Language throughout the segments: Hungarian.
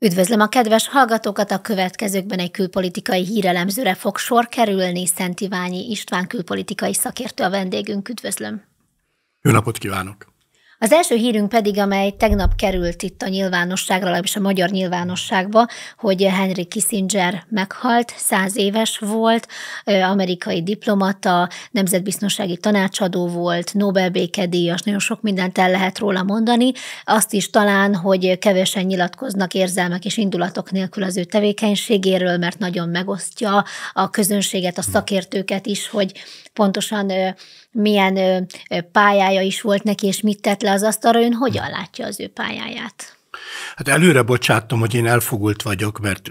Üdvözlöm a kedves hallgatókat! A következőkben egy külpolitikai hírelemzőre fog sor kerülni. Szent Iványi István külpolitikai szakértő a vendégünk. Üdvözlöm! Jó napot kívánok! Az első hírünk pedig, amely tegnap került itt a nyilvánosságra, legalábbis a magyar nyilvánosságba, hogy Henry Kissinger meghalt, száz éves volt, amerikai diplomata, nemzetbiztonsági tanácsadó volt, Nobel békedíjas, nagyon sok mindent el lehet róla mondani. Azt is talán, hogy kevesen nyilatkoznak érzelmek és indulatok nélkül az ő tevékenységéről, mert nagyon megosztja a közönséget, a szakértőket is, hogy pontosan milyen pályája is volt neki, és mit tett le az asztalra, ön hogyan látja az ő pályáját? Hát előre bocsátom, hogy én elfogult vagyok, mert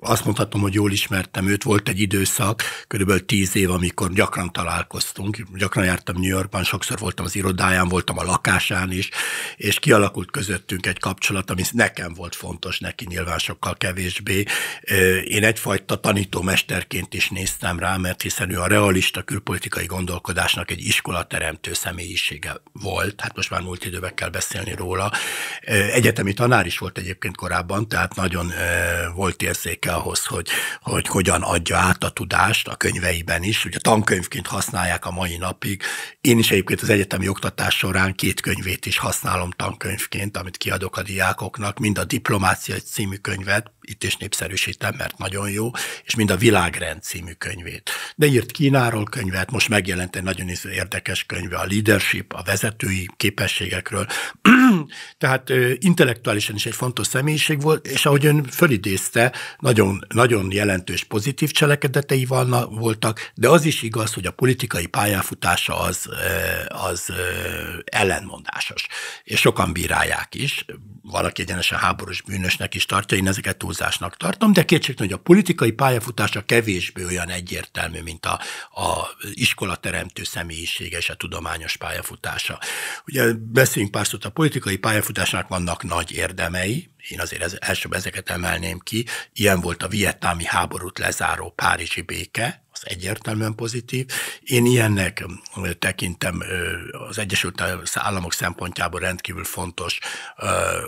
azt mondhatom, hogy jól ismertem őt, volt egy időszak, körülbelül tíz év, amikor gyakran találkoztunk, gyakran jártam New Yorkban, sokszor voltam az irodáján, voltam a lakásán is, és kialakult közöttünk egy kapcsolat, ami nekem volt fontos, neki nyilván sokkal kevésbé. Én egyfajta tanítómesterként is néztem rá, mert hiszen ő a realista külpolitikai gondolkodásnak egy iskolateremtő személyisége volt, hát most már múlt időben kell beszélni róla. Egyetemi tanár is volt egyébként korábban, tehát nagyon volt érzéke kötődik-e ahhoz, hogy, hogy hogyan adja át a tudást a könyveiben is. Ugye tankönyvként használják a mai napig. Én is egyébként az egyetemi oktatás során két könyvét is használom tankönyvként, amit kiadok a diákoknak, mind a diplomáciai című könyvet, itt is népszerűsítem, mert nagyon jó, és mind a Világrend című könyvét. De írt Kínáról könyvet, most megjelent egy nagyon érdekes könyve a leadership, a vezetői képességekről. Tehát intellektuálisan is egy fontos személyiség volt, és ahogy ön fölidézte, nagyon, nagyon jelentős pozitív cselekedetei vannak, voltak, de az is igaz, hogy a politikai pályáfutása az, az ellenmondásos. És sokan bírálják is, valaki egyenesen háborús bűnösnek is tartja, én ezeket túl túlzásnak tartom, de kétség, hogy a politikai pályafutása kevésbé olyan egyértelmű, mint a, a iskolateremtő személyisége és a tudományos pályafutása. Ugye beszéljünk pár szót, a politikai pályafutásnak vannak nagy érdemei, én azért ez, elsőbb ezeket emelném ki, ilyen volt a vietnámi háborút lezáró párizsi béke, az egyértelműen pozitív. Én ilyennek tekintem az Egyesült Államok szempontjából rendkívül fontos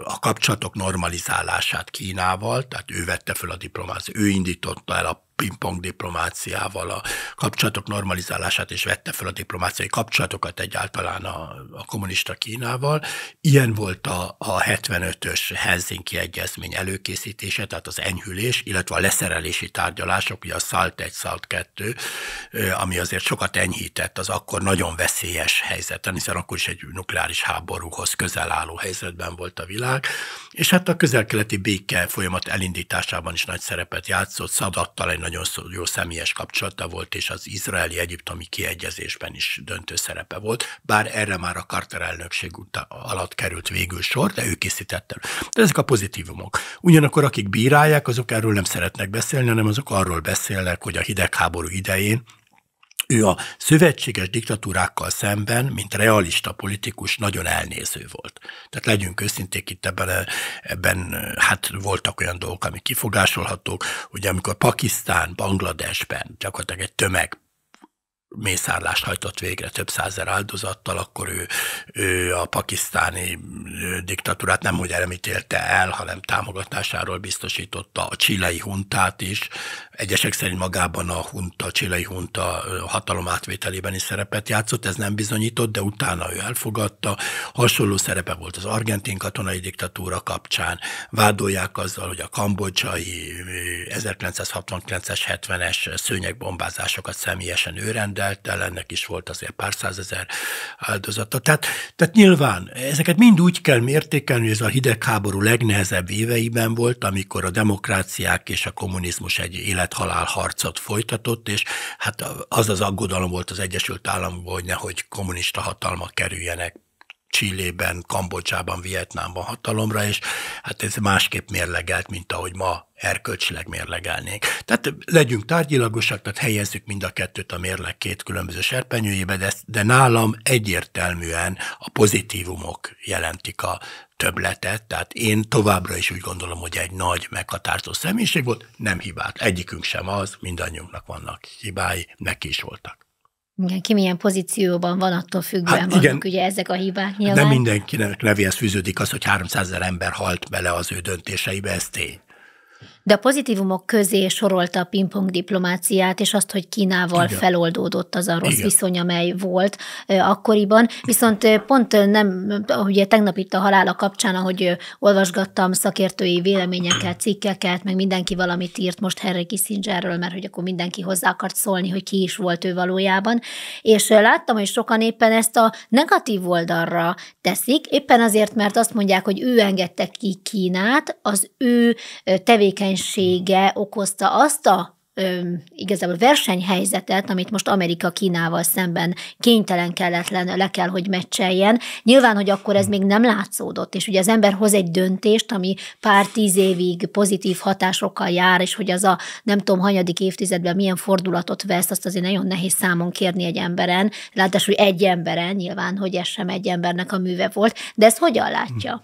a kapcsolatok normalizálását Kínával, tehát ő vette föl a diplomáciát, ő indította el a pingpong diplomáciával, a kapcsolatok normalizálását, és vette fel a diplomáciai kapcsolatokat egyáltalán a, a kommunista Kínával. Ilyen volt a, a 75-ös Helsinki Egyezmény előkészítése, tehát az enyhülés, illetve a leszerelési tárgyalások, ugye a SALT 1, SALT 2, ami azért sokat enyhített az akkor nagyon veszélyes helyzeten, hiszen akkor is egy nukleáris háborúhoz közel álló helyzetben volt a világ, és hát a közelkeleti béke folyamat elindításában is nagy szerepet játszott, Szadattal egy nagy nagyon jó személyes kapcsolata volt, és az izraeli-egyiptomi kiegyezésben is döntő szerepe volt, bár erre már a Carter elnökség alatt került végül sor, de ő készítette. De ezek a pozitívumok. Ugyanakkor akik bírálják, azok erről nem szeretnek beszélni, hanem azok arról beszélnek, hogy a hidegháború idején ő a szövetséges diktatúrákkal szemben, mint realista politikus, nagyon elnéző volt. Tehát legyünk őszinték, itt ebben, ebben hát voltak olyan dolgok, amik kifogásolhatók, hogy amikor Pakisztán, Bangladesben gyakorlatilag egy tömeg mészárlást hajtott végre több százer áldozattal, akkor ő, ő a pakisztáni diktatúrát nem hogy elem el, hanem támogatásáról biztosította a csilei huntát is, egyesek szerint magában a hunta, a csilei hunta hatalom átvételében is szerepet játszott, ez nem bizonyított, de utána ő elfogadta. Hasonló szerepe volt az argentin katonai diktatúra kapcsán. Vádolják azzal, hogy a kambodzsai 1969-es, 70-es szőnyegbombázásokat személyesen ő rendelte, ennek is volt azért pár százezer áldozata. Tehát, tehát nyilván ezeket mind úgy kell mértékelni, hogy ez a hidegháború legnehezebb éveiben volt, amikor a demokráciák és a kommunizmus egy élet harcot folytatott, és hát az az aggodalom volt az Egyesült Államokban, hogy nehogy kommunista hatalma kerüljenek Csillében, Kambodzsában, Vietnámban hatalomra, és hát ez másképp mérlegelt, mint ahogy ma erkölcsileg mérlegelnék. Tehát legyünk tárgyilagosak, tehát helyezzük mind a kettőt a mérleg két különböző serpenyőjébe, de, de nálam egyértelműen a pozitívumok jelentik a többletet, tehát én továbbra is úgy gondolom, hogy egy nagy meghatározó személyiség volt, nem hibát. Egyikünk sem az, mindannyiunknak vannak hibái, neki is voltak. Igen, ki milyen pozícióban van, attól függően hát vannak igen, ugye ezek a hibák nyilván. Nem mindenkinek nevéhez fűződik az, hogy 300 ezer ember halt bele az ő döntéseibe, ez tény de a pozitívumok közé sorolta a pingpong diplomáciát, és azt, hogy Kínával Igen. feloldódott az a rossz Igen. viszony, amely volt akkoriban. Viszont pont nem, ugye tegnap itt a halála kapcsán, ahogy olvasgattam szakértői véleményeket, cikkeket, meg mindenki valamit írt most Henry Kissingerről, mert hogy akkor mindenki hozzá akart szólni, hogy ki is volt ő valójában. És láttam, hogy sokan éppen ezt a negatív oldalra teszik, éppen azért, mert azt mondják, hogy ő engedte ki Kínát, az ő tevékenységét tevékenysége okozta azt a ö, igazából versenyhelyzetet, amit most Amerika Kínával szemben kénytelen kelletlen le kell, hogy meccseljen. Nyilván, hogy akkor ez még nem látszódott, és ugye az ember hoz egy döntést, ami pár tíz évig pozitív hatásokkal jár, és hogy az a nem tudom, hanyadik évtizedben milyen fordulatot vesz, azt azért nagyon nehéz számon kérni egy emberen, hogy egy emberen, nyilván, hogy ez sem egy embernek a műve volt, de ez hogyan látja? Hm.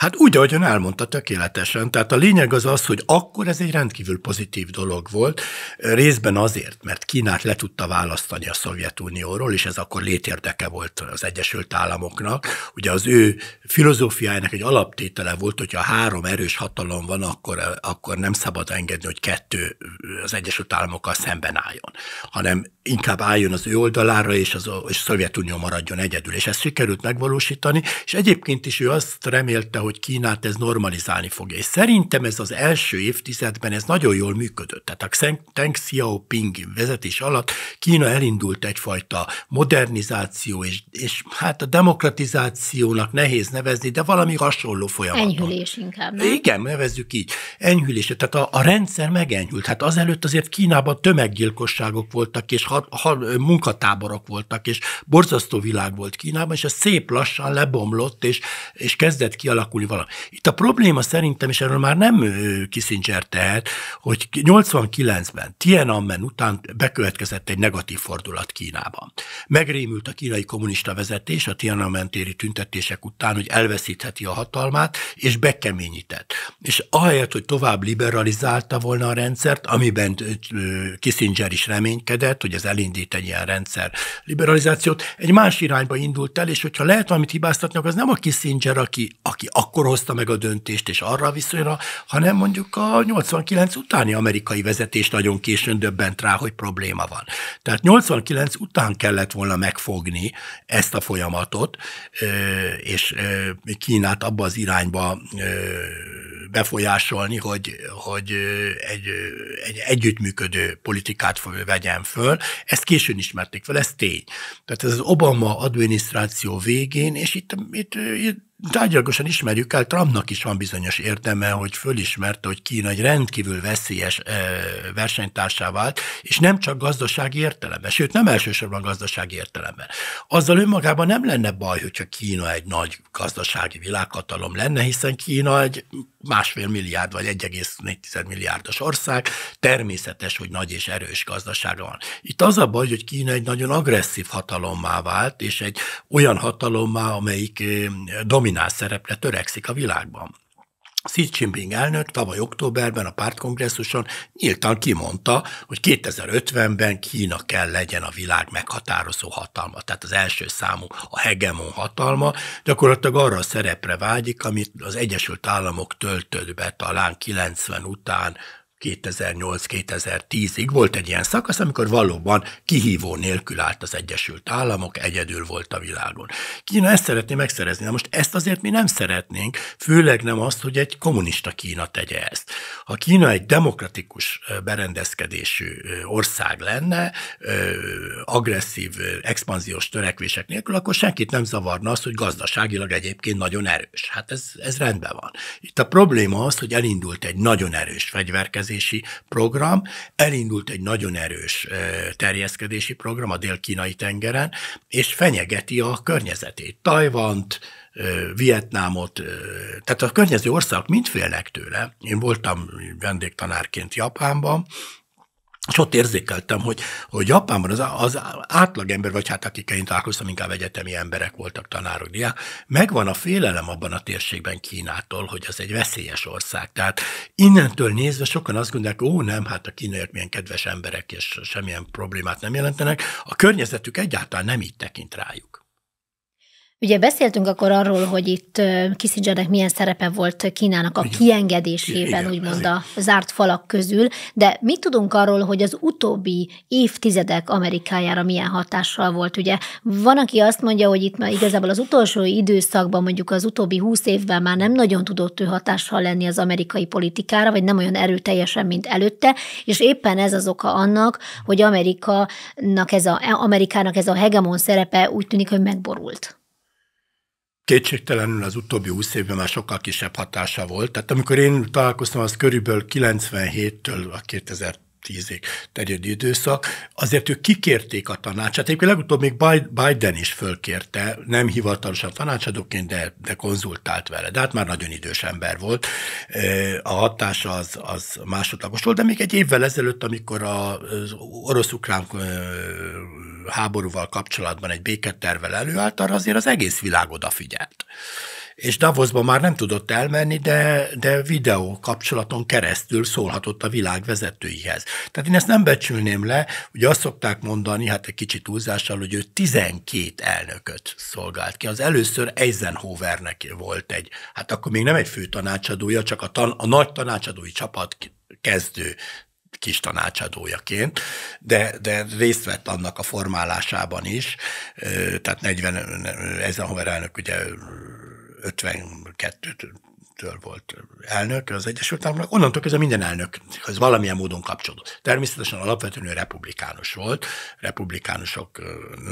Hát úgy, ahogyan elmondta, tökéletesen. Tehát a lényeg az az, hogy akkor ez egy rendkívül pozitív dolog volt, részben azért, mert Kínát le tudta választani a Szovjetunióról, és ez akkor létérdeke volt az Egyesült Államoknak. Ugye az ő filozófiájának egy alaptétele volt, hogy ha három erős hatalom van, akkor, akkor nem szabad engedni, hogy kettő az Egyesült Államokkal szemben álljon, hanem inkább álljon az ő oldalára, és, az, és a Szovjetunió maradjon egyedül. És ezt sikerült megvalósítani, és egyébként is ő azt remélte, hogy hogy Kínát ez normalizálni fogja. És szerintem ez az első évtizedben ez nagyon jól működött. Tehát a Deng Xiaoping vezetés alatt Kína elindult egyfajta modernizáció, és, és hát a demokratizációnak nehéz nevezni, de valami hasonló folyamat. Enyhülés inkább. Nem? Igen, nevezzük így. Enyhülés. Tehát a, a rendszer megenyhült. Hát azelőtt azért Kínában tömeggyilkosságok voltak, és ha, ha, munkatáborok voltak, és borzasztó világ volt Kínában, és ez szép lassan lebomlott, és, és kezdett kialakulni alakul valami. Itt a probléma szerintem, és erről már nem Kissinger tehet, hogy 89-ben Tiananmen után bekövetkezett egy negatív fordulat Kínában. Megrémült a kínai kommunista vezetés a Tiananmen téri tüntetések után, hogy elveszítheti a hatalmát, és bekeményített. És ahelyett, hogy tovább liberalizálta volna a rendszert, amiben Kissinger is reménykedett, hogy ez elindít egy ilyen rendszer liberalizációt, egy más irányba indult el, és hogyha lehet valamit hibáztatni, az nem a Kissinger, aki, aki akkor hozta meg a döntést, és arra a viszonyra, hanem mondjuk a 89 utáni amerikai vezetés nagyon későn döbbent rá, hogy probléma van. Tehát 89 után kellett volna megfogni ezt a folyamatot, és Kínát abba az irányba befolyásolni, hogy, hogy egy, egy együttműködő politikát vegyen föl. Ezt későn ismerték fel, ez tény. Tehát ez az Obama adminisztráció végén, és itt, itt, itt tárgyalagosan ismerjük, el, Trumpnak is van bizonyos érdeme, hogy fölismerte, hogy Kína egy rendkívül veszélyes versenytársá vált, és nem csak gazdasági értelemben, sőt nem elsősorban gazdasági értelemben. Azzal önmagában nem lenne baj, hogyha Kína egy nagy gazdasági világhatalom lenne, hiszen Kína egy másfél milliárd vagy 1,4 milliárdos ország, természetes, hogy nagy és erős gazdasága van. Itt az a baj, hogy Kína egy nagyon agresszív hatalommá vált, és egy olyan hatalommá, amelyik eh, domináns szerepre törekszik a világban. Xi Jinping elnök tavaly októberben a pártkongresszuson nyíltan kimondta, hogy 2050-ben Kína kell legyen a világ meghatározó hatalma, tehát az első számú, a hegemon hatalma, gyakorlatilag arra a szerepre vágyik, amit az Egyesült Államok töltött be talán 90 után 2008-2010-ig volt egy ilyen szakasz, amikor valóban kihívó nélkül állt az Egyesült Államok, egyedül volt a világon. Kína ezt szeretné megszerezni. de most ezt azért mi nem szeretnénk, főleg nem azt, hogy egy kommunista Kína tegye ezt. Ha Kína egy demokratikus berendezkedésű ország lenne, agresszív, expanziós törekvések nélkül, akkor senkit nem zavarna az, hogy gazdaságilag egyébként nagyon erős. Hát ez, ez rendben van. Itt a probléma az, hogy elindult egy nagyon erős fegyverkezés, terjeszkedési program, elindult egy nagyon erős terjeszkedési program a dél-kínai tengeren, és fenyegeti a környezetét. Tajvant, Vietnámot, tehát a környező országok mind félnek tőle. Én voltam vendégtanárként Japánban, és ott érzékeltem, hogy, hogy Japánban az, az átlagember, vagy hát akikkel én találkoztam, inkább egyetemi emberek voltak, tanárok, diák, megvan a félelem abban a térségben Kínától, hogy az egy veszélyes ország. Tehát innentől nézve sokan azt gondolják, ó nem, hát a kínaiak milyen kedves emberek, és semmilyen problémát nem jelentenek. A környezetük egyáltalán nem így tekint rájuk. Ugye beszéltünk akkor arról, hogy itt Kissingernek milyen szerepe volt Kínának a kiengedésében, úgymond a zárt falak közül, de mit tudunk arról, hogy az utóbbi évtizedek Amerikájára milyen hatással volt? Ugye van, aki azt mondja, hogy itt már igazából az utolsó időszakban, mondjuk az utóbbi húsz évben már nem nagyon tudott ő hatással lenni az amerikai politikára, vagy nem olyan erőteljesen, mint előtte, és éppen ez az oka annak, hogy Amerikának ez a, Amerikának ez a hegemon szerepe úgy tűnik, hogy megborult. Kétségtelenül az utóbbi 20 évben már sokkal kisebb hatása volt. Tehát amikor én találkoztam, az körülbelül 97-től a 2000 tízig terjedő időszak, azért ők kikérték a tanácsát. Egyébként legutóbb még Biden is fölkérte, nem hivatalosan tanácsadóként, de, de konzultált vele. De hát már nagyon idős ember volt. A hatás az, az másodlagos volt, de még egy évvel ezelőtt, amikor az orosz-ukrán háborúval kapcsolatban egy béketervel előállt, arra azért az egész világ odafigyelt és Davosba már nem tudott elmenni, de, de videó kapcsolaton keresztül szólhatott a világ vezetőihez. Tehát én ezt nem becsülném le, ugye azt szokták mondani, hát egy kicsit túlzással, hogy ő 12 elnököt szolgált ki. Az először Eisenhowernek volt egy, hát akkor még nem egy fő tanácsadója, csak a, tan, a nagy tanácsadói csapat kezdő kis tanácsadójaként, de, de részt vett annak a formálásában is, tehát 40, hover elnök ugye 52 től volt elnök az Egyesült Államoknak, onnantól kezdve minden elnök az valamilyen módon kapcsolódott. Természetesen alapvetően ő republikánus volt, republikánusok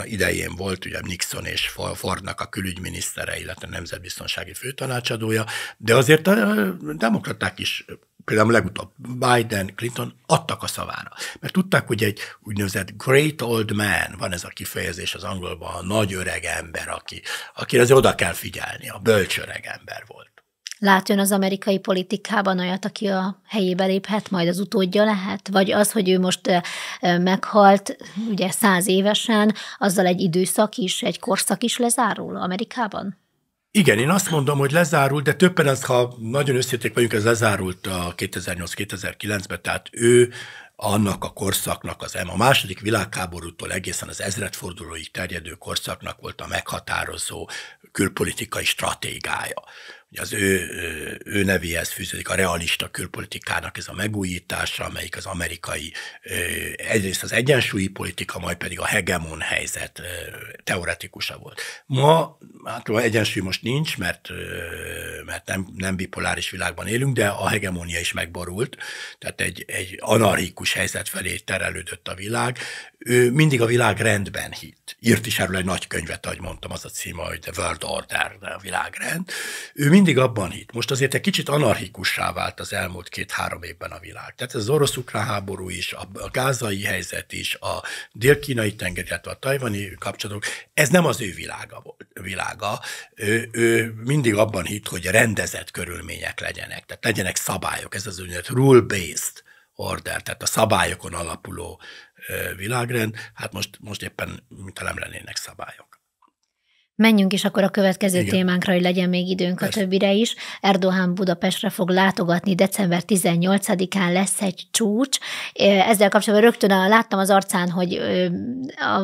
idején volt ugye Nixon és Fordnak a külügyminisztere, illetve a nemzetbiztonsági főtanácsadója, de azért a demokraták is például legutóbb Biden, Clinton adtak a szavára. Mert tudták, hogy egy úgynevezett great old man, van ez a kifejezés az angolban, a nagy öreg ember, aki, akire azért oda kell figyelni, a bölcs öreg ember volt lát ön az amerikai politikában olyat, aki a helyébe léphet, majd az utódja lehet? Vagy az, hogy ő most meghalt, ugye száz évesen, azzal egy időszak is, egy korszak is lezárul Amerikában? Igen, én azt mondom, hogy lezárult, de többen az, ha nagyon összeték vagyunk, ez lezárult a 2008-2009-ben, tehát ő annak a korszaknak, az a második világháborútól egészen az ezredfordulóig terjedő korszaknak volt a meghatározó külpolitikai stratégája hogy az ő, ő nevéhez fűződik a realista külpolitikának ez a megújítása, amelyik az amerikai, egyrészt az egyensúlyi politika, majd pedig a hegemon helyzet teoretikusa volt. Ma, hát egyensúly most nincs, mert, mert nem, nem bipoláris világban élünk, de a hegemónia is megborult, tehát egy, egy anarchikus helyzet felé terelődött a világ, ő mindig a világ rendben hitt. Írt is erről egy nagy könyvet, ahogy mondtam, az a címe, hogy The World Order, de a világrend. Ő mindig abban hitt. Most azért egy kicsit anarchikussá vált az elmúlt két-három évben a világ. Tehát ez az orosz-ukrán háború is, a gázai helyzet is, a dél-kínai tenger, illetve a tajvani kapcsolatok, ez nem az ő világa. világa. Ő, ő mindig abban hitt, hogy rendezett körülmények legyenek, tehát legyenek szabályok, ez az úgynevezett rule-based order, tehát a szabályokon alapuló világrend, hát most, most éppen mintha nem lennének szabályok. Menjünk is akkor a következő Igen. témánkra, hogy legyen még időnk Persze. a többire is. Erdoğan Budapestre fog látogatni, december 18-án lesz egy csúcs. Ezzel kapcsolatban rögtön a, láttam az arcán, hogy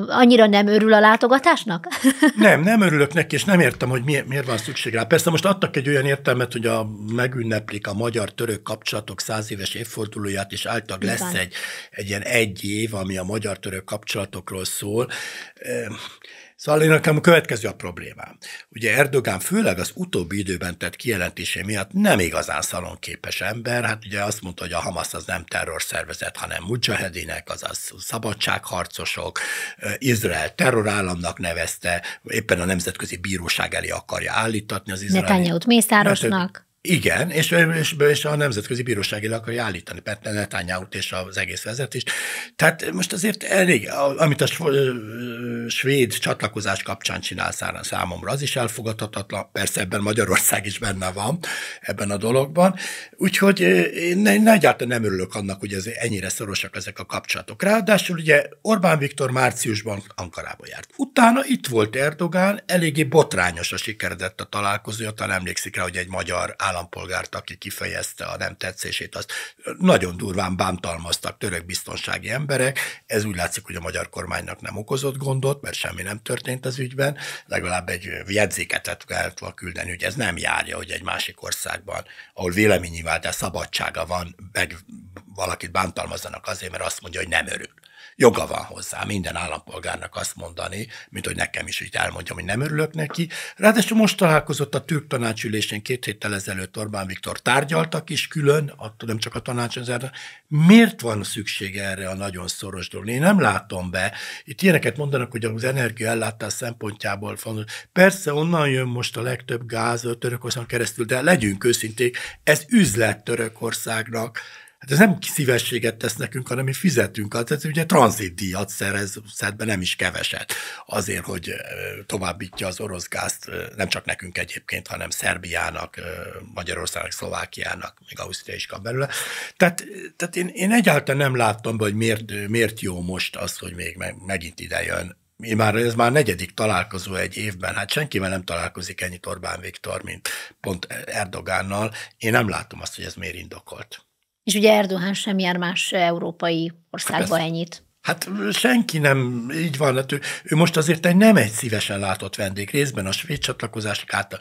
annyira nem örül a látogatásnak? Nem, nem örülök neki, és nem értem, hogy miért, miért van szükség rá. Persze most adtak egy olyan értelmet, hogy a, megünneplik a magyar-török kapcsolatok száz éves évfordulóját, és általában lesz egy, egy ilyen egy év, ami a magyar-török kapcsolatokról szól. Szóval én nekem a következő a problémám. Ugye Erdogán főleg az utóbbi időben tett kijelentése miatt nem igazán szalonképes ember, hát ugye azt mondta, hogy a Hamas az nem terrorszervezet, hanem mujahedinek, azaz szabadságharcosok, Izrael terrorállamnak nevezte, éppen a nemzetközi bíróság elé akarja állítatni az Izrael. Netanyahu mészárosnak. Igen, és, és, és a nemzetközi le akarja állítani netanyahu és az egész vezetést. Tehát most azért elég, amit a svéd csatlakozás kapcsán csinál számomra, az is elfogadhatatlan, persze ebben Magyarország is benne van, ebben a dologban, úgyhogy én egyáltalán nem örülök annak, hogy ez ennyire szorosak ezek a kapcsolatok. Ráadásul ugye Orbán Viktor márciusban Ankarába járt. Utána itt volt Erdogán, eléggé botrányos a sikeredett a találkozó, talán emlékszik rá, hogy egy magyar áll állampolgárt, aki kifejezte a nem tetszését, azt nagyon durván bántalmaztak török biztonsági emberek. Ez úgy látszik, hogy a magyar kormánynak nem okozott gondot, mert semmi nem történt az ügyben. Legalább egy jegyzéket kellett küldeni, hogy ez nem járja, hogy egy másik országban, ahol véleménynyilvánítás szabadsága van, meg valakit bántalmazzanak azért, mert azt mondja, hogy nem örül joga van hozzá minden állampolgárnak azt mondani, mint hogy nekem is így elmondjam, hogy nem örülök neki. Ráadásul most találkozott a Türk tanácsülésén két héttel ezelőtt Orbán Viktor tárgyaltak is külön, attól nem csak a tanácsozárnak. Miért van szükség erre a nagyon szoros dolog? Én nem látom be. Itt ilyeneket mondanak, hogy az energiaellátás szempontjából van. Persze onnan jön most a legtöbb gáz Törökországon keresztül, de legyünk őszinték, ez üzlet Törökországnak Hát ez nem szívességet tesz nekünk, hanem mi fizetünk. hát ez ugye tranzitdíjat szerez szedben nem is keveset azért, hogy továbbítja az orosz gázt nem csak nekünk egyébként, hanem Szerbiának, Magyarországnak, Szlovákiának, még Ausztria is kap belőle. Tehát, tehát én, én egyáltalán nem láttam hogy miért, miért jó most az, hogy még meg, megint ide jön már, ez már negyedik találkozó egy évben, hát senkivel nem találkozik ennyit Orbán Viktor, mint pont Erdogánnal. Én nem látom azt, hogy ez miért indokolt. És ugye Erdogan sem jár más európai országba hát ennyit. Hát senki nem, így van, hát ő, ő most azért egy nem egy szívesen látott vendég, részben a svéd csatlakozás hát,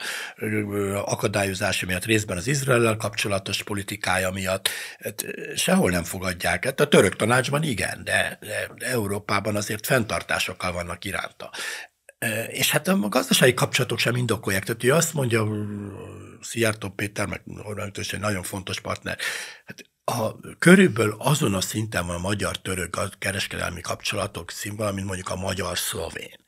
akadályozása miatt, részben az izrael kapcsolatos politikája miatt, hát sehol nem fogadják. Hát a török tanácsban igen, de, de, de Európában azért fenntartásokkal vannak iránta. És hát a gazdasági kapcsolatok sem indokolják. Tehát ő azt mondja, Szijjártó Péter, meg Orbán egy nagyon fontos partner, hát a, körülbelül azon a szinten van a magyar-török kereskedelmi kapcsolatok színvonal, mint mondjuk a magyar-szlovén.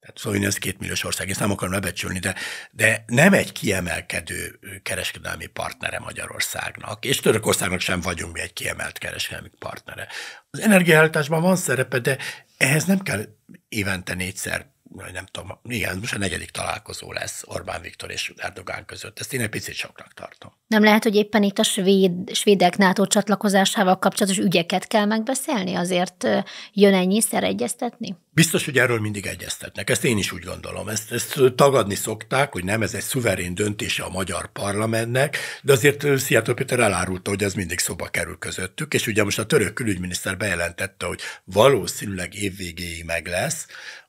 Tehát szóval ez két milliós ország, ezt nem akarom lebecsülni, de, de nem egy kiemelkedő kereskedelmi partnere Magyarországnak, és Törökországnak sem vagyunk mi egy kiemelt kereskedelmi partnere. Az energiállításban van szerepe, de ehhez nem kell évente négyszer nem tudom, igen, most a negyedik találkozó lesz Orbán Viktor és Erdogán között. Ezt én egy picit soknak tartom. Nem lehet, hogy éppen itt a svéd, svédek NATO csatlakozásával kapcsolatos ügyeket kell megbeszélni? Azért jön ennyiszer egyeztetni? Biztos, hogy erről mindig egyeztetnek. Ezt én is úgy gondolom. Ezt, ezt tagadni szokták, hogy nem ez egy szuverén döntése a magyar parlamentnek, de azért Szijjártó Péter elárulta, hogy ez mindig szóba kerül közöttük, és ugye most a török külügyminiszter bejelentette, hogy valószínűleg évvégéig meg lesz,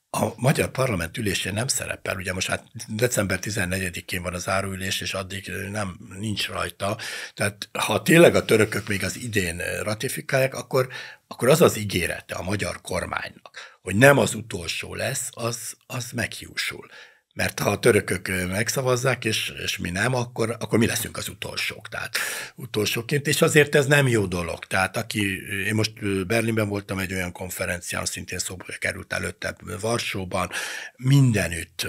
a magyar parlament ülésén nem szerepel, ugye most hát december 14-én van az áruülés, és addig nem nincs rajta. Tehát ha tényleg a törökök még az idén ratifikálják, akkor, akkor az az ígérete a magyar kormánynak, hogy nem az utolsó lesz, az, az meghiúsul mert ha a törökök megszavazzák, és, és mi nem, akkor, akkor mi leszünk az utolsók, tehát utolsóként, és azért ez nem jó dolog. Tehát aki, én most Berlinben voltam egy olyan konferencián, szintén szóba került előtte Varsóban, mindenütt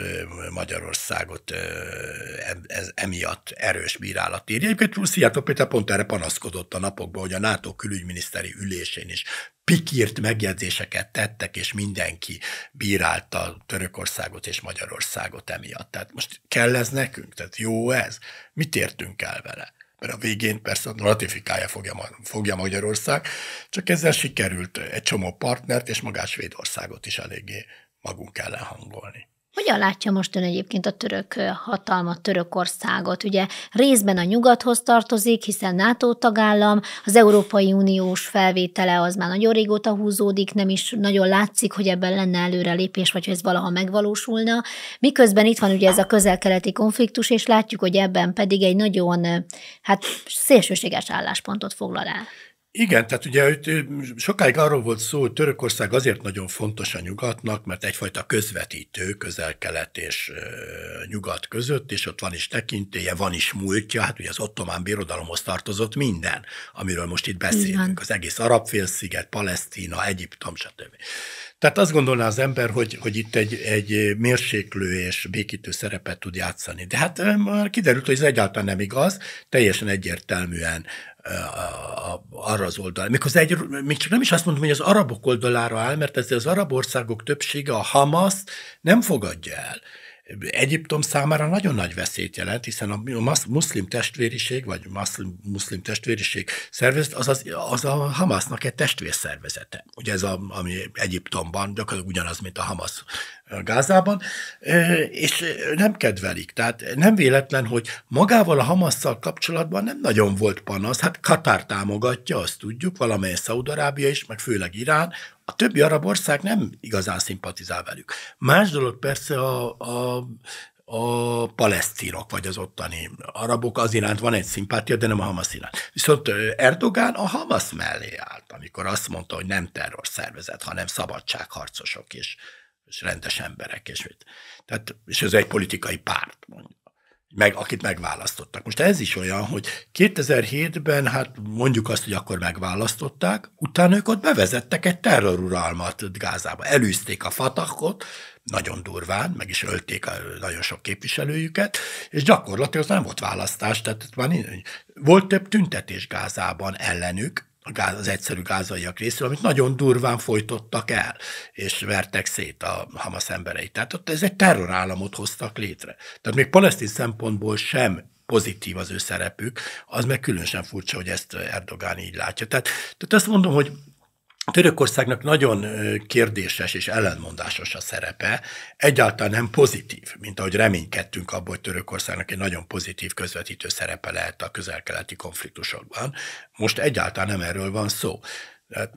Magyarországot ez emiatt erős bírálat ír. Egyébként Szijjártó például pont erre panaszkodott a napokban, hogy a NATO külügyminiszteri ülésén is pikírt megjegyzéseket tettek, és mindenki bírálta Törökországot és Magyarországot emiatt. Tehát most kell ez nekünk? Tehát jó ez? Mit értünk el vele? mert a végén persze ratifikálja fogja, fogja Magyarország, csak ezzel sikerült egy csomó partnert és magás Svédországot is eléggé magunk ellen hangolni. Hogyan látja most ön egyébként a török hatalmat, Törökországot? Ugye részben a nyugathoz tartozik, hiszen NATO tagállam, az Európai Uniós felvétele az már nagyon régóta húzódik, nem is nagyon látszik, hogy ebben lenne előrelépés, vagy hogy ez valaha megvalósulna. Miközben itt van ugye ez a közel-keleti konfliktus, és látjuk, hogy ebben pedig egy nagyon, hát szélsőséges álláspontot foglal el. Igen, tehát ugye sokáig arról volt szó, hogy Törökország azért nagyon fontos a nyugatnak, mert egyfajta közvetítő közel-kelet és nyugat között, és ott van is tekintéje, van is múltja, hát ugye az ottomán birodalomhoz tartozott minden, amiről most itt beszélünk, az egész arab Palesztina, Egyiptom, stb. Tehát azt gondolná az ember, hogy, hogy itt egy, egy mérséklő és békítő szerepet tud játszani. De hát már kiderült, hogy ez egyáltalán nem igaz, teljesen egyértelműen a, arra az oldalra. Miközben egy, még csak nem is azt mondom, hogy az arabok oldalára áll, mert ezért az arab országok többsége a Hamas nem fogadja el. Egyiptom számára nagyon nagy veszélyt jelent, hiszen a muszlim testvériség, vagy muszlim, muszlim testvériség szervezet, az, az, az a Hamasnak egy testvérszervezete. Ugye ez, a, ami Egyiptomban gyakorlatilag ugyanaz, mint a Hamas a Gázában, és nem kedvelik. Tehát nem véletlen, hogy magával a Hamasszal kapcsolatban nem nagyon volt panasz. Hát Katár támogatja, azt tudjuk, valamely Szaudarábia is, meg főleg Irán, a többi arab ország nem igazán szimpatizál velük. Más dolog persze a, a a palesztinok, vagy az ottani arabok az iránt van egy szimpátia, de nem a Hamas iránt. Viszont Erdogán a Hamas mellé állt, amikor azt mondta, hogy nem terrorszervezet, hanem szabadságharcosok is és rendes emberek, és, mit. Tehát, és ez egy politikai párt, mondjuk meg, akit megválasztottak. Most ez is olyan, hogy 2007-ben, hát mondjuk azt, hogy akkor megválasztották, utána ők ott bevezettek egy terroruralmat Gázába. Elűzték a fatakot, nagyon durván, meg is ölték a, nagyon sok képviselőjüket, és gyakorlatilag nem volt választás, tehát már nincs, volt több tüntetés Gázában ellenük, az egyszerű gázaiak részéről, amit nagyon durván folytottak el, és vertek szét a Hamas embereit. Tehát ott ez egy terrorállamot hoztak létre. Tehát még palesztin szempontból sem pozitív az ő szerepük, az meg különösen furcsa, hogy ezt Erdogán így látja. Tehát, tehát azt mondom, hogy Törökországnak nagyon kérdéses és ellenmondásos a szerepe, egyáltalán nem pozitív, mint ahogy reménykedtünk abból, hogy Törökországnak egy nagyon pozitív közvetítő szerepe lehet a közel-keleti konfliktusokban. Most egyáltalán nem erről van szó. Hát,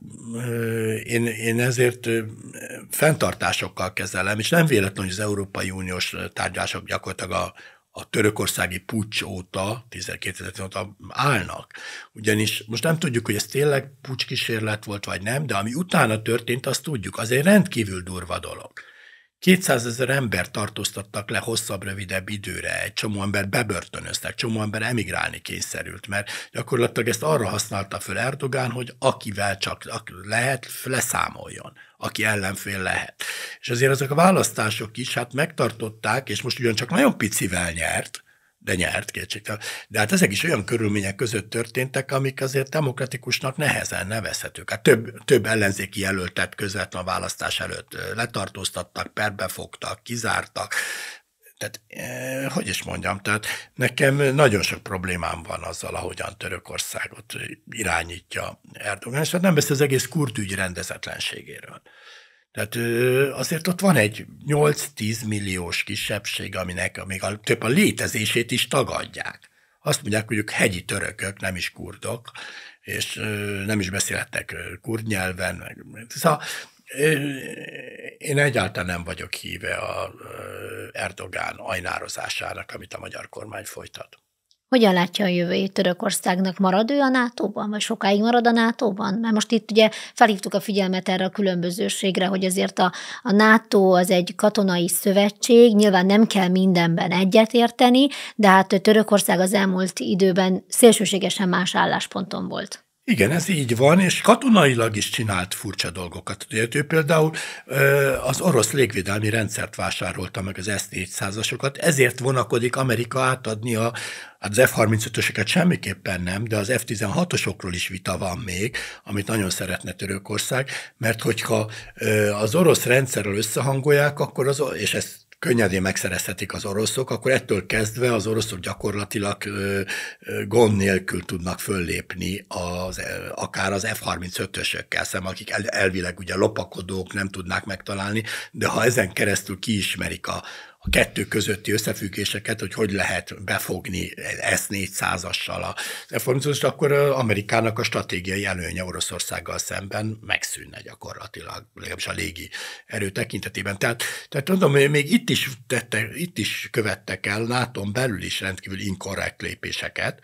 én, én ezért fenntartásokkal kezelem, és nem véletlen, hogy az Európai Uniós tárgyalások gyakorlatilag a a törökországi pucs óta, 12 óta állnak. Ugyanis most nem tudjuk, hogy ez tényleg pucskísérlet volt, vagy nem, de ami utána történt, azt tudjuk. Az egy rendkívül durva dolog. 200 ezer ember tartóztattak le hosszabb, rövidebb időre, egy csomó ember bebörtönöztek, csomó ember emigrálni kényszerült, mert gyakorlatilag ezt arra használta föl Erdogán, hogy akivel csak lehet, leszámoljon aki ellenfél lehet. És azért azok a választások is hát megtartották, és most ugyancsak nagyon picivel nyert, de nyert kétségtel, De hát ezek is olyan körülmények között történtek, amik azért demokratikusnak nehezen nevezhetők. Hát több, több ellenzéki jelöltet közvetlen a választás előtt letartóztattak, perbefogtak, kizártak. Tehát, eh, hogy is mondjam, tehát nekem nagyon sok problémám van azzal, ahogyan Törökországot irányítja Erdogan, és hát nem beszél az egész kurd ügy rendezetlenségéről. Tehát azért ott van egy 8-10 milliós kisebbség, aminek még a, több a létezését is tagadják. Azt mondják, hogy ők hegyi törökök, nem is kurdok, és nem is beszélhetnek kurd nyelven. Szóval én egyáltalán nem vagyok híve a Erdogán ajnározásának, amit a magyar kormány folytat. Hogyan látja a jövőjét Törökországnak? Marad ő a NATO-ban, vagy sokáig marad a NATO-ban? Mert most itt ugye felhívtuk a figyelmet erre a különbözőségre, hogy azért a, a NATO az egy katonai szövetség, nyilván nem kell mindenben egyetérteni, de hát Törökország az elmúlt időben szélsőségesen más állásponton volt. Igen, ez így van, és katonailag is csinált furcsa dolgokat. ő például az orosz légvédelmi rendszert vásárolta meg az S-400-asokat, ezért vonakodik Amerika átadni a, hát az F-35-öseket semmiképpen nem, de az F-16-osokról is vita van még, amit nagyon szeretne Törökország, mert hogyha az orosz rendszerrel összehangolják, akkor az, és ezt könnyedén megszerezhetik az oroszok, akkor ettől kezdve az oroszok gyakorlatilag gond nélkül tudnak föllépni az, akár az F-35-ösökkel szemben, akik elvileg ugye lopakodók, nem tudnák megtalálni, de ha ezen keresztül kiismerik a a kettő közötti összefüggéseket, hogy hogy lehet befogni ezt 400 assal a reformizmust, akkor Amerikának a stratégiai előnye Oroszországgal szemben megszűnne gyakorlatilag, legalábbis a légi erő tekintetében. Tehát, tehát mondom, még itt is, tette, itt is követtek el nato belül is rendkívül inkorrekt lépéseket,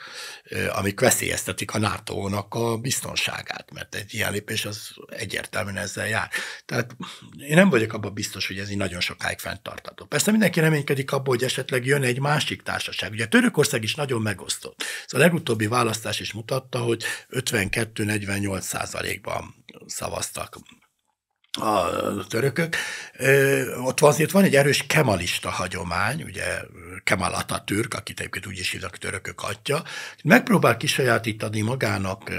amik veszélyeztetik a NATO-nak a biztonságát, mert egy ilyen lépés az egyértelműen ezzel jár. Tehát én nem vagyok abban biztos, hogy ez így nagyon sokáig fenntartható. Persze minden mindenki reménykedik abból, hogy esetleg jön egy másik társaság. Ugye Törökország is nagyon megosztott. Ez a legutóbbi választás is mutatta, hogy 52-48 százalékban szavaztak a törökök. Ott van, azért van egy erős kemalista hagyomány, ugye Kemal Atatürk, akit egyébként úgy is hívnak törökök atya, megpróbál kisajátítani magának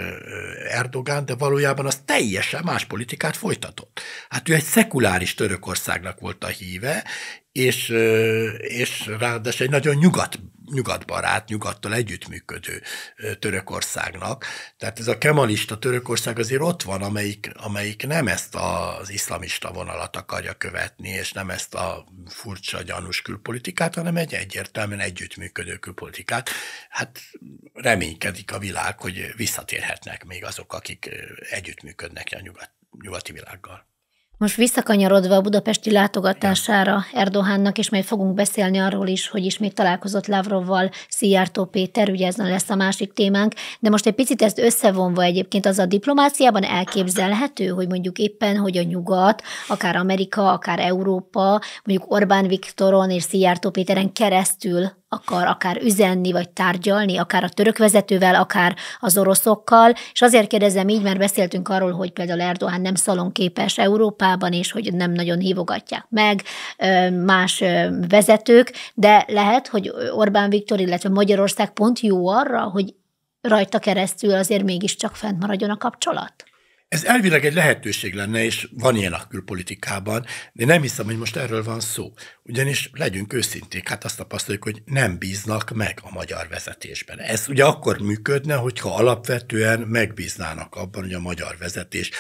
Erdogán, de valójában az teljesen más politikát folytatott. Hát ő egy szekuláris Törökországnak volt a híve, és, és ráadásul egy nagyon nyugat nyugatbarát, nyugattal együttműködő Törökországnak. Tehát ez a kemalista Törökország azért ott van, amelyik, amelyik nem ezt az iszlamista vonalat akarja követni, és nem ezt a furcsa gyanús külpolitikát, hanem egy egyértelműen együttműködő külpolitikát. Hát reménykedik a világ, hogy visszatérhetnek még azok, akik együttműködnek a nyugat, nyugati világgal. Most visszakanyarodva a budapesti látogatására Erdohánnak, és majd fogunk beszélni arról is, hogy ismét találkozott Lavrovval Szijjártó Péter, ugye ez lesz a másik témánk, de most egy picit ezt összevonva egyébként az a diplomáciában elképzelhető, hogy mondjuk éppen, hogy a nyugat, akár Amerika, akár Európa, mondjuk Orbán Viktoron és Szijjártó Péteren keresztül akar akár üzenni, vagy tárgyalni, akár a török vezetővel, akár az oroszokkal, és azért kérdezem így, mert beszéltünk arról, hogy például Erdoğan nem szalonképes Európában, és hogy nem nagyon hívogatják meg más vezetők, de lehet, hogy Orbán Viktor, illetve Magyarország pont jó arra, hogy rajta keresztül azért mégiscsak fent maradjon a kapcsolat? Ez elvileg egy lehetőség lenne, és van ilyen a külpolitikában, de nem hiszem, hogy most erről van szó. Ugyanis legyünk őszinték, hát azt tapasztaljuk, hogy nem bíznak meg a magyar vezetésben. Ez ugye akkor működne, hogyha alapvetően megbíznának abban, hogy a magyar vezetés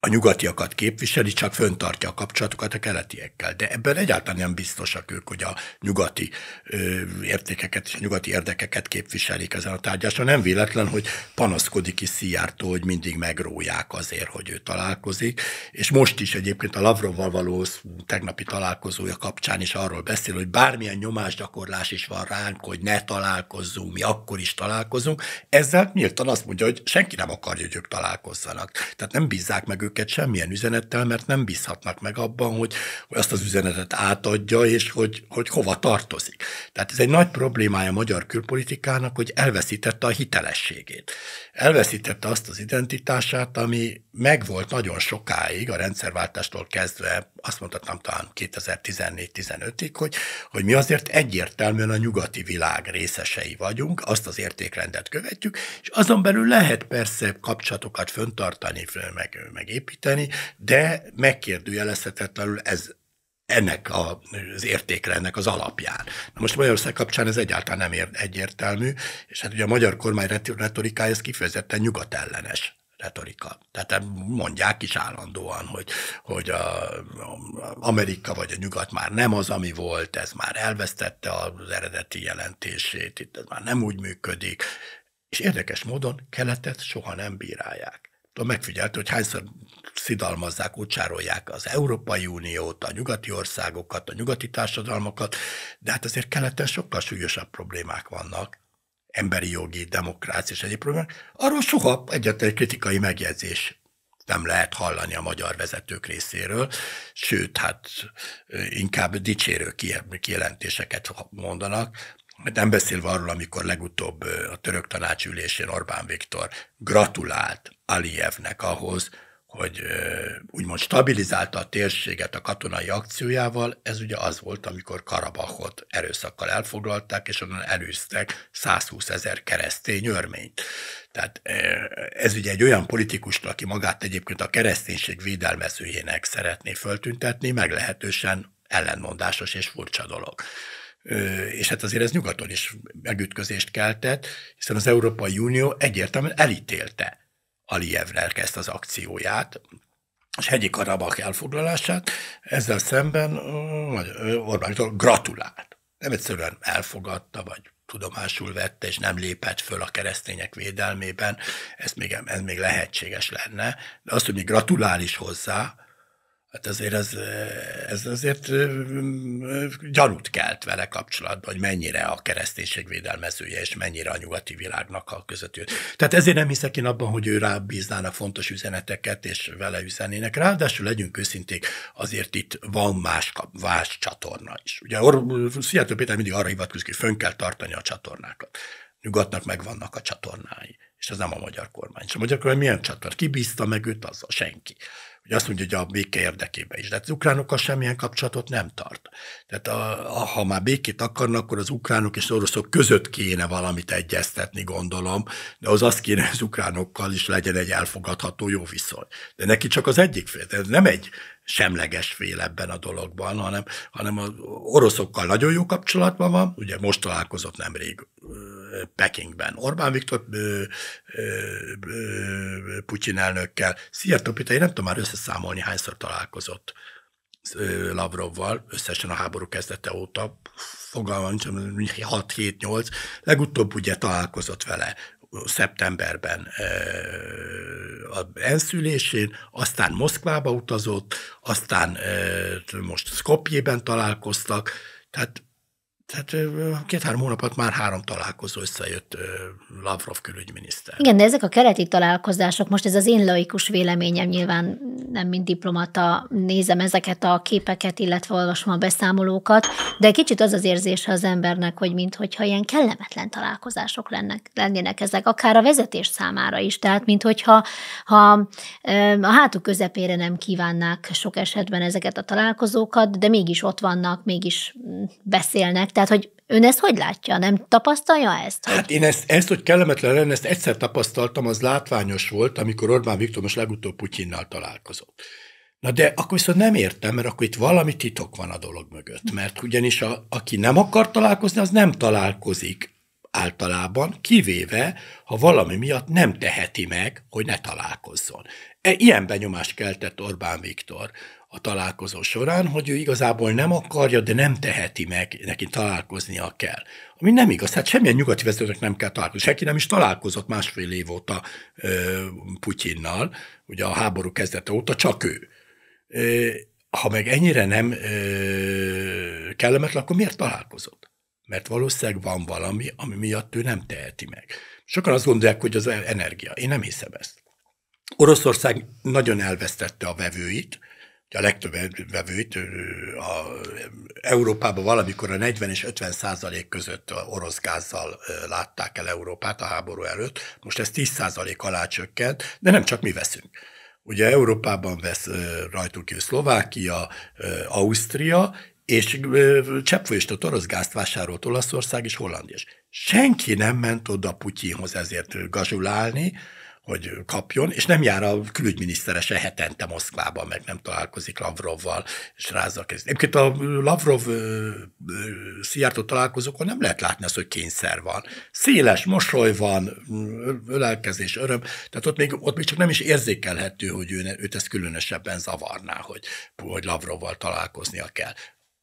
a nyugatiakat képviseli, csak föntartja a kapcsolatokat a keletiekkel. De ebben egyáltalán nem biztosak ők, hogy a nyugati ö, értékeket és a nyugati érdekeket képviselik ezen a tárgyáson. Nem véletlen, hogy panaszkodik is Szijjártó, hogy mindig megróják azért, hogy ő találkozik. És most is egyébként a Lavrovval való tegnapi találkozója kapcsán is arról beszél, hogy bármilyen nyomásgyakorlás is van ránk, hogy ne találkozzunk, mi akkor is találkozunk. Ezzel nyíltan azt mondja, hogy senki nem akarja, hogy ők találkozzanak. Tehát nem bízzák meg őket semmilyen üzenettel, mert nem bízhatnak meg abban, hogy azt az üzenetet átadja, és hogy, hogy hova tartozik. Tehát ez egy nagy problémája a magyar külpolitikának, hogy elveszítette a hitelességét. Elveszítette azt az identitását, ami megvolt nagyon sokáig, a rendszerváltástól kezdve, azt mondhatnám talán 2014-15-ig, hogy, hogy mi azért egyértelműen a nyugati világ részesei vagyunk, azt az értékrendet követjük, és azon belül lehet persze kapcsolatokat föntartani, meg, meg építeni, de megkérdőjelezhetetlenül ez ennek a, az értékre, ennek az alapján. Na most Magyarország kapcsán ez egyáltalán nem ér, egyértelmű, és hát ugye a magyar kormány retorikája ez kifejezetten nyugatellenes retorika. Tehát mondják is állandóan, hogy, hogy a, a Amerika vagy a nyugat már nem az, ami volt, ez már elvesztette az eredeti jelentését, itt ez már nem úgy működik, és érdekes módon keletet soha nem bírálják tudom, megfigyelte, hogy hányszor szidalmazzák, ucsárolják az Európai Uniót, a nyugati országokat, a nyugati társadalmakat, de hát azért keleten sokkal súlyosabb problémák vannak, emberi jogi, demokrácia és egyéb problémák. Arról soha egyetlen kritikai megjegyzés nem lehet hallani a magyar vezetők részéről, sőt, hát inkább dicsérő kijelentéseket mondanak, nem beszélve arról, amikor legutóbb a török tanácsülésén Orbán Viktor gratulált Alijevnek ahhoz, hogy úgymond stabilizálta a térséget a katonai akciójával, ez ugye az volt, amikor Karabachot erőszakkal elfoglalták, és onnan elűztek 120 ezer keresztény örményt. Tehát ez ugye egy olyan politikus, aki magát egyébként a kereszténység védelmezőjének szeretné föltüntetni, meglehetősen ellenmondásos és furcsa dolog és hát azért ez nyugaton is megütközést keltett, hiszen az Európai Unió egyértelműen elítélte Alijevnel ezt az akcióját, és hegyi Karabak elfoglalását, ezzel szemben Viktor gratulált. Nem egyszerűen elfogadta, vagy tudomásul vette, és nem lépett föl a keresztények védelmében, ez még, ez még lehetséges lenne. De azt, hogy még gratulál is hozzá, Hát azért ez, ez azért gyanút kelt vele kapcsolatban, hogy mennyire a kereszténység védelmezője, és mennyire a nyugati világnak a közvető. Tehát ezért nem hiszek én abban, hogy ő rábíznának fontos üzeneteket, és vele üzenének. Ráadásul legyünk őszinték, azért itt van más, más csatorna is. Ugye Or- Szijjártó Péter mindig arra hivatkozik, hogy fönn kell tartani a csatornákat. Nyugatnak megvannak a csatornái, és ez nem a magyar kormány. És a magyar kormány milyen csatorna? Ki bízta meg őt azzal? Senki hogy azt mondja, hogy a béke érdekében is. De hát az ukránokkal semmilyen kapcsolatot nem tart. Tehát a, a, ha már békét akarnak, akkor az ukránok és az oroszok között kéne valamit egyeztetni, gondolom, de az azt kéne, hogy az ukránokkal is legyen egy elfogadható jó viszony. De neki csak az egyik fél. Ez nem egy, semleges fél ebben a dologban, hanem, hanem az oroszokkal nagyon jó kapcsolatban van, ugye most találkozott nemrég Pekingben Orbán Viktor Putyin elnökkel. Szijjártó Pita, én nem tudom már összeszámolni, hányszor találkozott Lavrovval, összesen a háború kezdete óta, fogalmam nincs, 6-7-8, legutóbb ugye találkozott vele szeptemberben a enszülésén, aztán Moszkvába utazott, aztán most Skopjében találkoztak, tehát tehát két-három hónap alatt már három találkozó összejött Lavrov külügyminiszter. Igen, de ezek a keleti találkozások, most ez az én laikus véleményem, nyilván nem mint diplomata nézem ezeket a képeket, illetve olvasom a beszámolókat, de kicsit az az érzése az embernek, hogy minthogyha ilyen kellemetlen találkozások lennek, lennének ezek, akár a vezetés számára is, tehát minthogyha ha a hátuk közepére nem kívánnák sok esetben ezeket a találkozókat, de mégis ott vannak, mégis mm, beszélnek, tehát, hogy ön ezt hogy látja? Nem tapasztalja ezt? Hogy... Hát én ezt, ezt, hogy kellemetlen lenne, ezt egyszer tapasztaltam, az látványos volt, amikor Orbán Viktor most legutóbb Putyinnal találkozott. Na de akkor viszont nem értem, mert akkor itt valami titok van a dolog mögött. Mert ugyanis a, aki nem akar találkozni, az nem találkozik általában, kivéve, ha valami miatt nem teheti meg, hogy ne találkozzon. E, ilyen benyomást keltett Orbán Viktor a találkozó során, hogy ő igazából nem akarja, de nem teheti meg, neki találkoznia kell. Ami nem igaz, hát semmilyen nyugati vezetőnek nem kell találkozni. Senki nem is találkozott másfél év óta ö, Putyinnal, ugye a háború kezdete óta, csak ő. Ö, ha meg ennyire nem ö, kellemetlen, akkor miért találkozott? mert valószínűleg van valami, ami miatt ő nem teheti meg. Sokan azt gondolják, hogy az energia. Én nem hiszem ezt. Oroszország nagyon elvesztette a vevőit, a legtöbb vevőit a Európában valamikor a 40 és 50 százalék között orosz gázzal látták el Európát a háború előtt, most ez 10 százalék alá csökkent, de nem csak mi veszünk. Ugye Európában vesz rajtuk ki Szlovákia, Ausztria, és cseppfolyóst a vásárolt Olaszország és Hollandia is. Senki nem ment oda Putyinhoz ezért gazsulálni, hogy kapjon, és nem jár a külügyminisztere se hetente Moszkvában, meg nem találkozik Lavrovval, és rázza kezd. Egyébként a Lavrov szijártó találkozókon nem lehet látni azt, hogy kényszer van. Széles mosoly van, ölelkezés, öröm, tehát ott még, ott még csak nem is érzékelhető, hogy ő, őt ez különösebben zavarná, hogy, hogy Lavrovval találkoznia kell.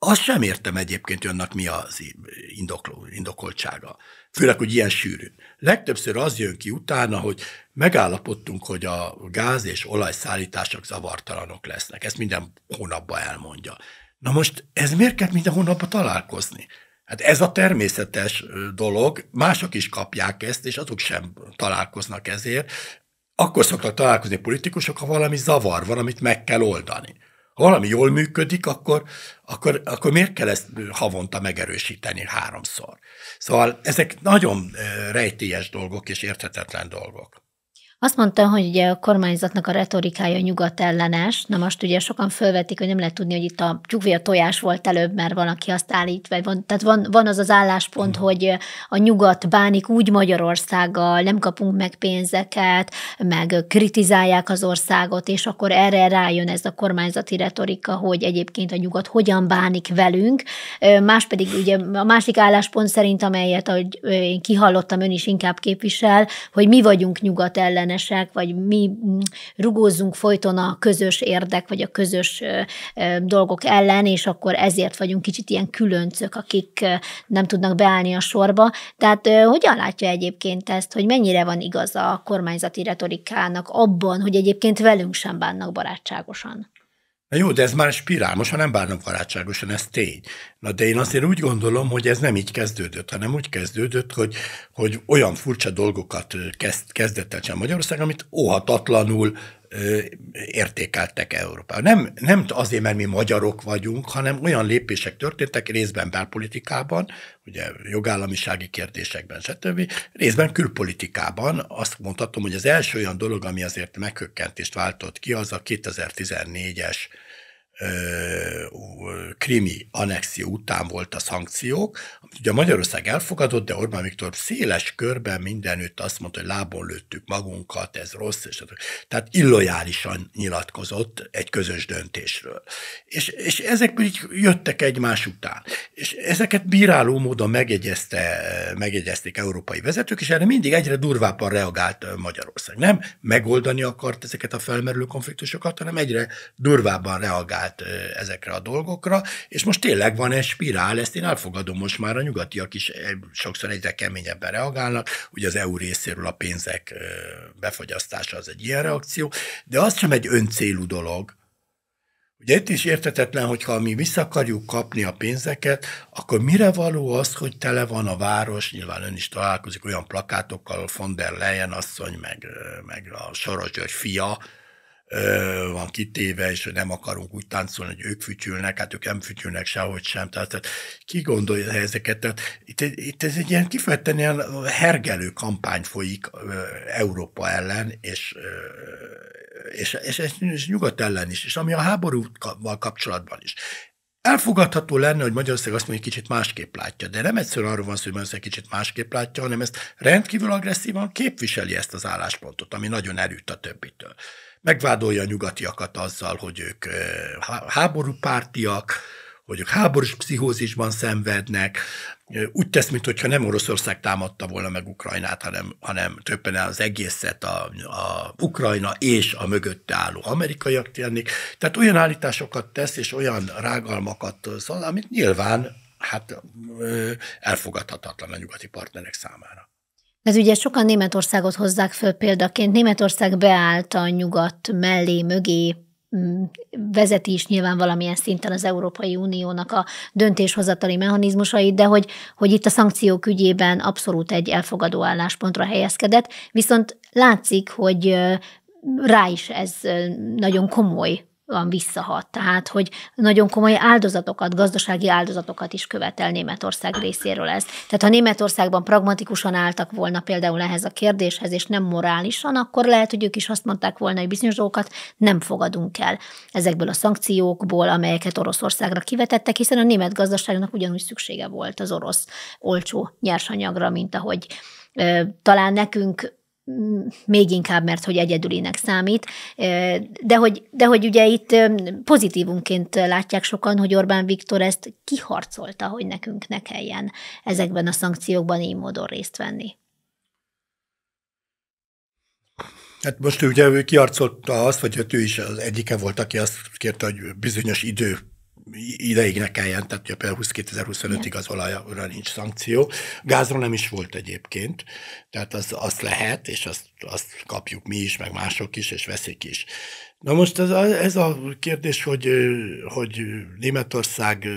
Azt sem értem egyébként, annak mi az indokló, indokoltsága. Főleg, hogy ilyen sűrűn. Legtöbbször az jön ki utána, hogy megállapodtunk, hogy a gáz és olajszállítások zavartalanok lesznek. Ezt minden hónapban elmondja. Na most ez miért kell minden hónapban találkozni? Hát ez a természetes dolog, mások is kapják ezt, és azok sem találkoznak ezért. Akkor szoktak találkozni politikusok, ha valami zavar valamit meg kell oldani. Ha valami jól működik, akkor, akkor, akkor miért kell ezt havonta megerősíteni háromszor? Szóval ezek nagyon rejtélyes dolgok és érthetetlen dolgok. Azt mondta, hogy ugye a kormányzatnak a retorikája nyugat ellenes. Na most ugye sokan fölvetik, hogy nem lehet tudni, hogy itt a tyúkvé a tojás volt előbb, mert van, aki azt állít, vagy van, tehát van, van az az álláspont, mm. hogy a nyugat bánik úgy Magyarországgal, nem kapunk meg pénzeket, meg kritizálják az országot, és akkor erre rájön ez a kormányzati retorika, hogy egyébként a nyugat hogyan bánik velünk. Más pedig ugye a másik álláspont szerint, amelyet ahogy én kihallottam, ön is inkább képvisel, hogy mi vagyunk nyugat ellen ellenesek, vagy mi mm, rugózzunk folyton a közös érdek, vagy a közös dolgok ellen, és akkor ezért vagyunk kicsit ilyen különcök, akik nem tudnak beállni a sorba. Tehát hogyan látja egyébként ezt, hogy mennyire van igaza a kormányzati retorikának abban, hogy egyébként velünk sem bánnak barátságosan? Na jó, de ez már spirál, most már nem bánom barátságosan, ez tény. Na de én azért úgy gondolom, hogy ez nem így kezdődött, hanem úgy kezdődött, hogy, hogy olyan furcsa dolgokat kezd, kezdett el sem Magyarország, amit óhatatlanul ö, értékeltek Európában. Nem, nem azért, mert mi magyarok vagyunk, hanem olyan lépések történtek részben belpolitikában, ugye jogállamisági kérdésekben, stb. Részben külpolitikában azt mondhatom, hogy az első olyan dolog, ami azért meghökkentést váltott ki, az a 2014-es krimi anexió után volt a szankciók, amit ugye Magyarország elfogadott, de Orbán Viktor széles körben mindenütt azt mondta, hogy lábon lőttük magunkat, ez rossz, és tehát illojálisan nyilatkozott egy közös döntésről. És, és ezek így jöttek egymás után. És ezeket bíráló módon megjegyezte, megjegyezték európai vezetők, és erre mindig egyre durvábban reagált Magyarország. Nem megoldani akart ezeket a felmerülő konfliktusokat, hanem egyre durvábban reagált tehát ezekre a dolgokra, és most tényleg van egy spirál, ezt én elfogadom most már, a nyugatiak is sokszor egyre keményebben reagálnak, ugye az EU részéről a pénzek befogyasztása az egy ilyen reakció, de az sem egy öncélú dolog, Ugye itt is értetetlen, hogyha mi vissza akarjuk kapni a pénzeket, akkor mire való az, hogy tele van a város, nyilván ön is találkozik olyan plakátokkal, von der Leyen asszony, meg, meg a Soros György fia, van kitéve, és hogy nem akarunk úgy táncolni, hogy ők fütyülnek, hát ők nem fütyülnek sehogy sem, tehát, tehát ki gondolja ezeket? Tehát itt, itt ez egy ilyen kifejezetten ilyen hergelő kampány folyik Európa ellen, és és, és, és, és nyugat ellen is, és ami a háborúval kapcsolatban is. Elfogadható lenne, hogy Magyarország azt mondja, hogy kicsit másképp látja, de nem egyszerűen arról van szó, hogy Magyarország kicsit másképp látja, hanem ezt rendkívül agresszívan képviseli ezt az álláspontot, ami nagyon erőt a többitől megvádolja a nyugatiakat azzal, hogy ők háborúpártiak, hogy ők háborús pszichózisban szenvednek, úgy tesz, mintha nem Oroszország támadta volna meg Ukrajnát, hanem, hanem többen az egészet a, a Ukrajna és a mögötte álló amerikaiak tennék. Tehát olyan állításokat tesz, és olyan rágalmakat szól, amit nyilván hát elfogadhatatlan a nyugati partnerek számára. Ez ugye sokan Németországot hozzák föl példaként. Németország beállt a nyugat mellé, mögé, mm, vezeti is nyilván valamilyen szinten az Európai Uniónak a döntéshozatali mechanizmusait, de hogy, hogy itt a szankciók ügyében abszolút egy elfogadó álláspontra helyezkedett, viszont látszik, hogy rá is ez nagyon komoly visszahat. Tehát, hogy nagyon komoly áldozatokat, gazdasági áldozatokat is követel Németország részéről ez. Tehát, ha Németországban pragmatikusan álltak volna például ehhez a kérdéshez, és nem morálisan, akkor lehet, hogy ők is azt mondták volna, hogy bizonyos dolgokat nem fogadunk el ezekből a szankciókból, amelyeket Oroszországra kivetettek, hiszen a német gazdaságnak ugyanúgy szüksége volt az orosz olcsó nyersanyagra, mint ahogy talán nekünk Mm, még inkább, mert hogy egyedülinek számít, de hogy, de hogy ugye itt pozitívunként látják sokan, hogy Orbán Viktor ezt kiharcolta, hogy nekünk ne kelljen ezekben a szankciókban így módon részt venni. Hát most ugye ő kiharcolta azt, vagy hát ő is az egyike volt, aki azt kérte, hogy bizonyos idő ideig ne kelljen, tehát ugye például 2025-ig az olajra nincs szankció. Gázra nem is volt egyébként, tehát az, az lehet, és azt, azt kapjuk mi is, meg mások is, és veszik is. Na most ez a, ez a kérdés, hogy, hogy Németország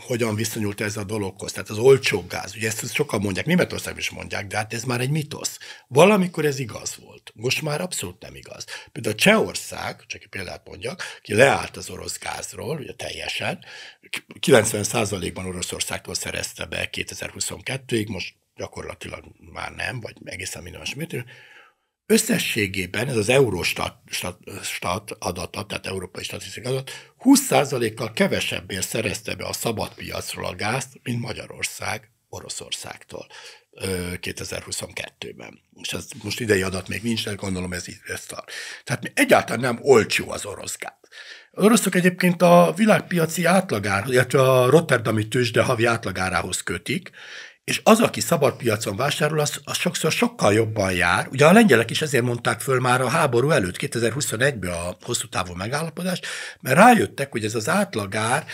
hogyan viszonyult ez a dologhoz. Tehát az olcsó gáz, ugye ezt, sokan mondják, Németországban is mondják, de hát ez már egy mitosz. Valamikor ez igaz volt, most már abszolút nem igaz. Például Csehország, csak egy példát mondjak, ki leállt az orosz gázról, ugye teljesen, 90%-ban Oroszországtól szerezte be 2022-ig, most gyakorlatilag már nem, vagy egészen minden mértékben, Összességében ez az Eurostat stat, stat adata, tehát Európai Statisztikai Adat, 20%-kal kevesebbért szerezte be a piacról a gázt, mint Magyarország Oroszországtól 2022-ben. És ez most idei adat még nincs, de gondolom ez így lesz Tehát Tehát egyáltalán nem olcsó az orosz gáz. Az oroszok egyébként a világpiaci átlagár, illetve a Rotterdami tőzsde havi átlagárához kötik, és az, aki szabad piacon vásárol, az, az sokszor sokkal jobban jár. Ugye a lengyelek is ezért mondták föl már a háború előtt, 2021-ben a hosszú távú megállapodást, mert rájöttek, hogy ez az átlagár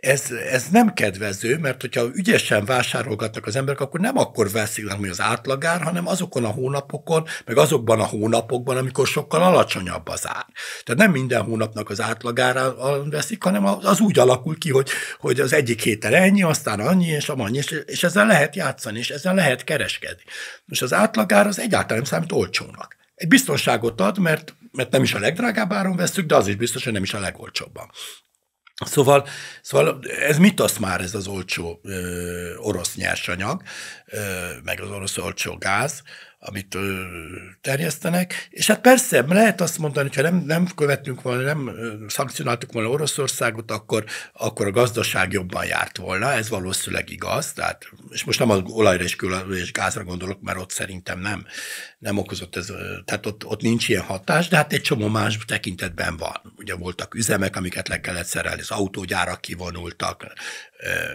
ez, ez nem kedvező, mert hogyha ügyesen vásárolgatnak az emberek, akkor nem akkor veszik le, hogy az átlagár, hanem azokon a hónapokon, meg azokban a hónapokban, amikor sokkal alacsonyabb az ár. Tehát nem minden hónapnak az átlagára veszik, hanem az úgy alakul ki, hogy, hogy az egyik héten ennyi, aztán annyi, és amannyi, és, és ezzel lehet játszani, és ezzel lehet kereskedni. Most az átlagár az egyáltalán nem számít olcsónak. Egy biztonságot ad, mert mert nem is a legdrágább áron veszük, de az is biztos, hogy nem is a legolcsóbban. Szóval, szóval ez mit azt már ez az olcsó ö, orosz nyersanyag, ö, meg az orosz olcsó gáz, amit ö, terjesztenek. És hát persze, lehet azt mondani, hogy ha nem, nem követtünk volna, nem szankcionáltuk volna Oroszországot, akkor, akkor a gazdaság jobban járt volna, ez valószínűleg igaz. Tehát, és most nem az olajra és, és gázra gondolok, mert ott szerintem nem, nem okozott ez, tehát ott, ott nincs ilyen hatás, de hát egy csomó más tekintetben van. Ugye voltak üzemek, amiket le kellett szerelni, az autógyárak kivonultak,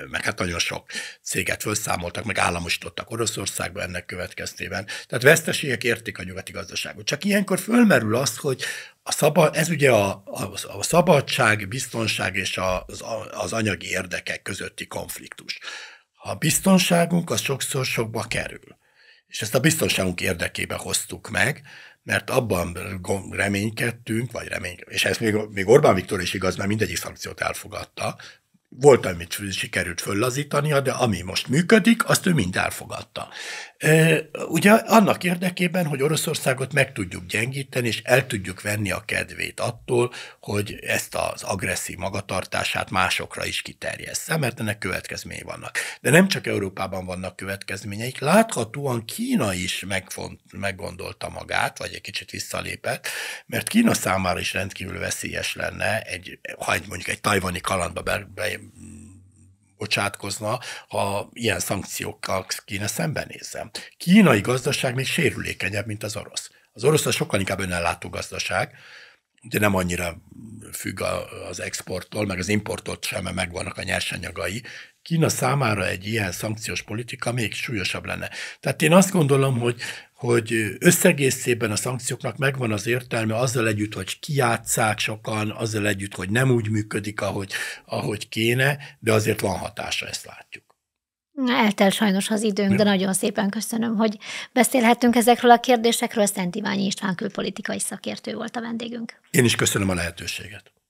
meg hát nagyon sok céget felszámoltak, meg államosítottak Oroszországba ennek következtében. Tehát veszteségek érték a nyugati gazdaságot. Csak ilyenkor fölmerül az, hogy a szabad, ez ugye a, a, a szabadság, biztonság és az, az anyagi érdekek közötti konfliktus. A biztonságunk az sokszor sokba kerül. És ezt a biztonságunk érdekébe hoztuk meg, mert abban reménykedtünk, vagy remény, és ez még, még Orbán Viktor is igaz, mert mindegyik szankciót elfogadta, volt, amit sikerült föllazítania, de ami most működik, azt ő mind elfogadta. Ugye annak érdekében, hogy Oroszországot meg tudjuk gyengíteni, és el tudjuk venni a kedvét attól, hogy ezt az agresszív magatartását másokra is kiterjessze, mert ennek következményei vannak. De nem csak Európában vannak következményeik, láthatóan Kína is megfont, meggondolta magát, vagy egy kicsit visszalépett, mert Kína számára is rendkívül veszélyes lenne, egy, ha mondjuk egy tajvani kalandba be, be, bocsátkozna, ha ilyen szankciókkal kéne szembenézzem. Kínai gazdaság még sérülékenyebb, mint az orosz. Az orosz az sokkal inkább önellátó gazdaság, de nem annyira függ az exporttól, meg az importtól sem, mert megvannak a nyersanyagai, Kína számára egy ilyen szankciós politika még súlyosabb lenne. Tehát én azt gondolom, hogy, hogy összegészében a szankcióknak megvan az értelme azzal együtt, hogy kiátszák sokan, azzal együtt, hogy nem úgy működik, ahogy, ahogy kéne, de azért van hatása, ezt látjuk. Eltel sajnos az időnk, de nagyon szépen köszönöm, hogy beszélhettünk ezekről a kérdésekről. Szent Iványi István külpolitikai szakértő volt a vendégünk. Én is köszönöm a lehetőséget.